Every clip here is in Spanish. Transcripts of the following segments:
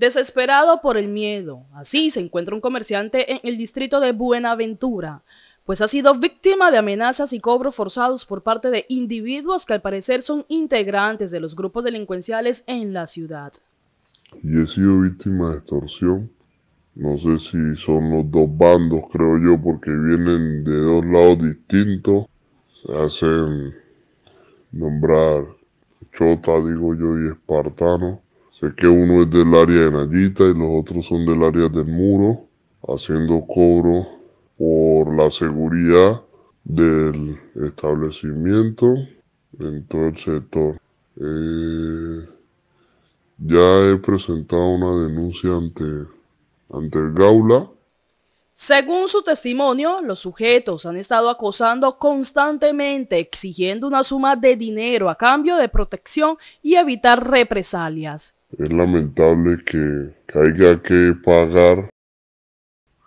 Desesperado por el miedo, así se encuentra un comerciante en el distrito de Buenaventura, pues ha sido víctima de amenazas y cobros forzados por parte de individuos que al parecer son integrantes de los grupos delincuenciales en la ciudad. Y he sido víctima de extorsión. No sé si son los dos bandos, creo yo, porque vienen de dos lados distintos. Se hacen nombrar Chota, digo yo, y Espartano Sé que uno es del área de Nayita y los otros son del área del muro, haciendo cobro por la seguridad del establecimiento en todo el sector. Eh, ya he presentado una denuncia ante, ante el Gaula. Según su testimonio, los sujetos han estado acosando constantemente, exigiendo una suma de dinero a cambio de protección y evitar represalias. Es lamentable que, haya que pagar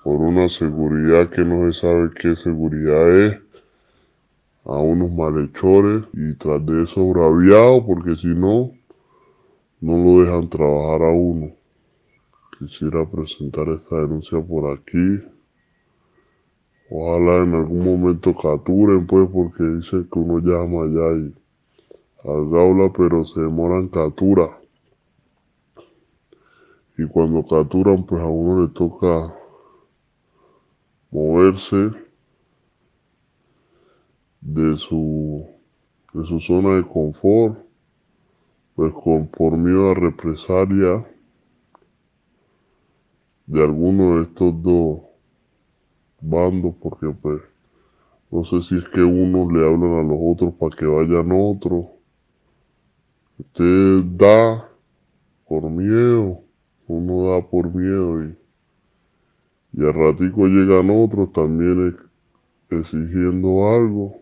por una seguridad que no se sabe qué seguridad es a unos malhechores y tras de eso braviado porque si no no lo dejan trabajar a uno quisiera presentar esta denuncia por aquí ojalá en algún momento capturen pues porque dice que uno llama allá y al gaula pero se demoran captura y cuando capturan pues a uno le toca moverse de su, de su zona de confort pues por miedo a represalia de alguno de estos dos bandos porque pues no sé si es que unos le hablan a los otros para que vayan otros usted da por miedo uno da por miedo y, al ratico llegan otros también e, exigiendo algo.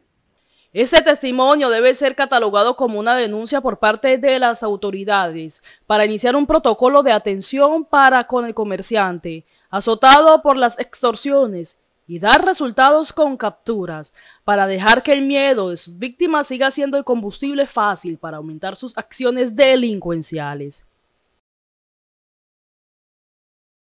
Este testimonio debe ser catalogado como una denuncia por parte de las autoridades para iniciar un protocolo de atención para con el comerciante, azotado por las extorsiones y dar resultados con capturas para dejar que el miedo de sus víctimas siga siendo el combustible fácil para aumentar sus acciones delincuenciales.